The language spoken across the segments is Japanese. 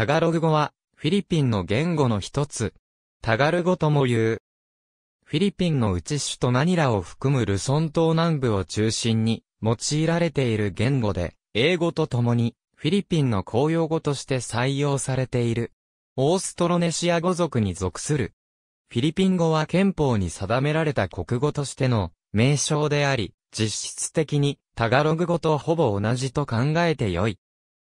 タガログ語は、フィリピンの言語の一つ。タガル語とも言う。フィリピンの内首都ナニラを含むルソン島南部を中心に、用いられている言語で、英語とともに、フィリピンの公用語として採用されている。オーストロネシア語族に属する。フィリピン語は憲法に定められた国語としての名称であり、実質的にタガログ語とほぼ同じと考えてよい。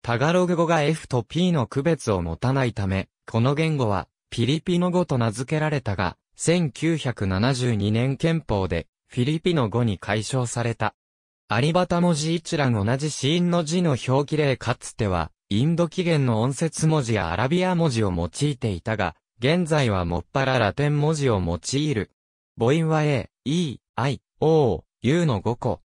タガログ語が F と P の区別を持たないため、この言語は、フィリピノ語と名付けられたが、1972年憲法で、フィリピノ語に解消された。アリバタ文字一覧同じーンの字の表記例かつては、インド起源の音節文字やアラビア文字を用いていたが、現在はもっぱらラテン文字を用いる。母音は A、E、I、O、U の5個。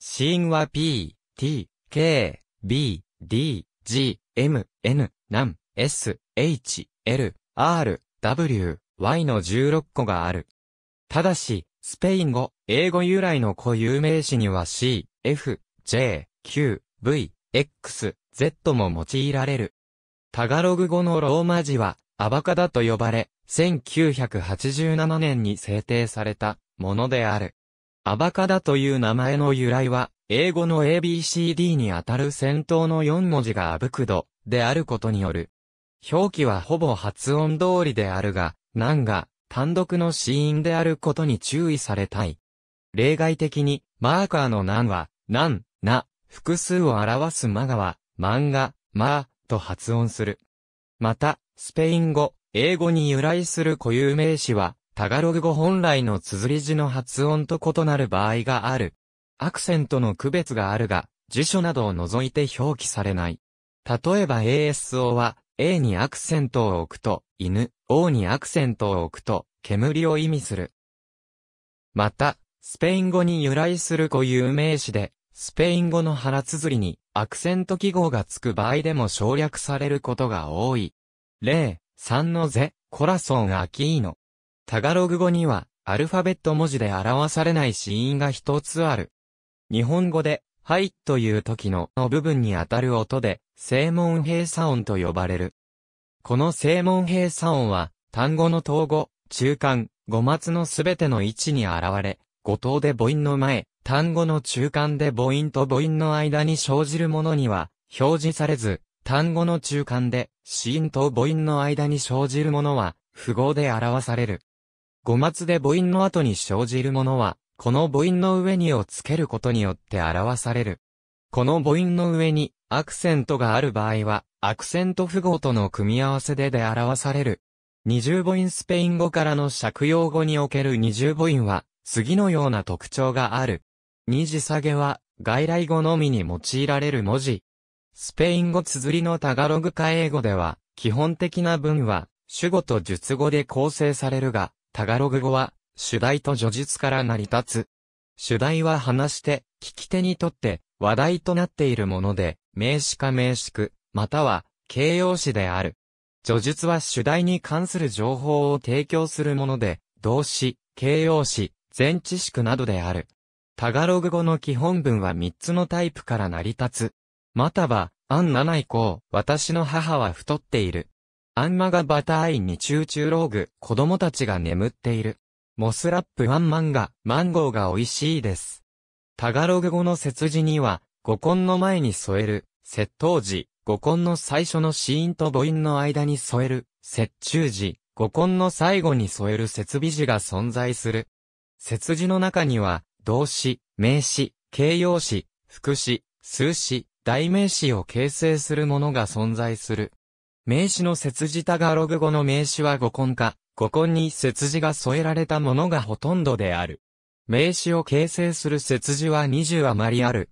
ーンは P、T、K、B、D、G、M、N、NAN、S、H、L、R、W、Y の16個がある。ただし、スペイン語、英語由来の固有名詞には C、F、J、Q、V、X、Z も用いられる。タガログ語のローマ字は、アバカダと呼ばれ、1987年に制定されたものである。アバカダという名前の由来は、英語の ABCD にあたる先頭の4文字がアブクドであることによる。表記はほぼ発音通りであるが、難が単独の子音であることに注意されたい。例外的に、マーカーの難は、難、な、複数を表すマガは、漫画、まあ、と発音する。また、スペイン語、英語に由来する固有名詞は、タガログ語本来の綴り字の発音と異なる場合がある。アクセントの区別があるが、辞書などを除いて表記されない。例えば ASO は、A にアクセントを置くと、犬、O にアクセントを置くと、煙を意味する。また、スペイン語に由来する固有名詞で、スペイン語の腹綴りにアクセント記号がつく場合でも省略されることが多い。例、3のゼ、コラソン・アキーノ。タガログ語には、アルファベット文字で表されない子音が一つある。日本語で、はいという時のの部分にあたる音で、正門閉鎖音と呼ばれる。この正門閉鎖音は、単語の統語、中間、語末のすべての位置に現れ、語頭で母音の前、単語の中間で母音と母音の間に生じるものには、表示されず、単語の中間で、子音と母音の間に生じるものは、符号で表される。語末で母音の後に生じるものは、この母音の上にをつけることによって表される。この母音の上にアクセントがある場合は、アクセント符号との組み合わせでで表される。二重母音スペイン語からの借用語における二重母音は、次のような特徴がある。二次下げは、外来語のみに用いられる文字。スペイン語綴りのタガログ化英語では、基本的な文は、主語と述語で構成されるが、タガログ語は、主題と叙述から成り立つ。主題は話して、聞き手にとって話題となっているもので、名詞か名詞句、または形容詞である。叙述は主題に関する情報を提供するもので、動詞、形容詞、前知識などである。タガログ語の基本文は3つのタイプから成り立つ。または、アンナナイコー、私の母は太っている。アンマガバターインにチューチューローグ、子供たちが眠っている。モスラップワンマンが、マンゴーが美味しいです。タガログ語の節字には、語根の前に添える、窃盗時、語根の最初の子音と母音の間に添える、節中時、語根の最後に添える節尾字が存在する。節字の中には、動詞、名詞、形容詞、副詞、数詞、代名詞を形成するものが存在する。名詞の節字タガログ語の名詞は語根か、ここに節字が添えられたものがほとんどである。名詞を形成する節字は20余りある。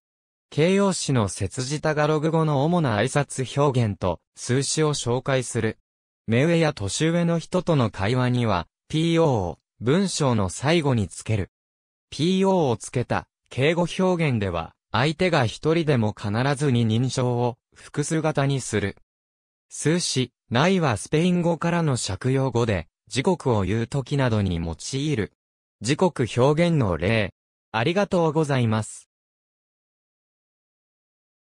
形容詞の節字タガログ語の主な挨拶表現と数詞を紹介する。目上や年上の人との会話には、PO を文章の最後につける。PO をつけた敬語表現では、相手が一人でも必ずに認証を複数型にする。数詞、ないはスペイン語からの借用語で、時刻を言う時などに用いる。時刻表現の例。ありがとうございます。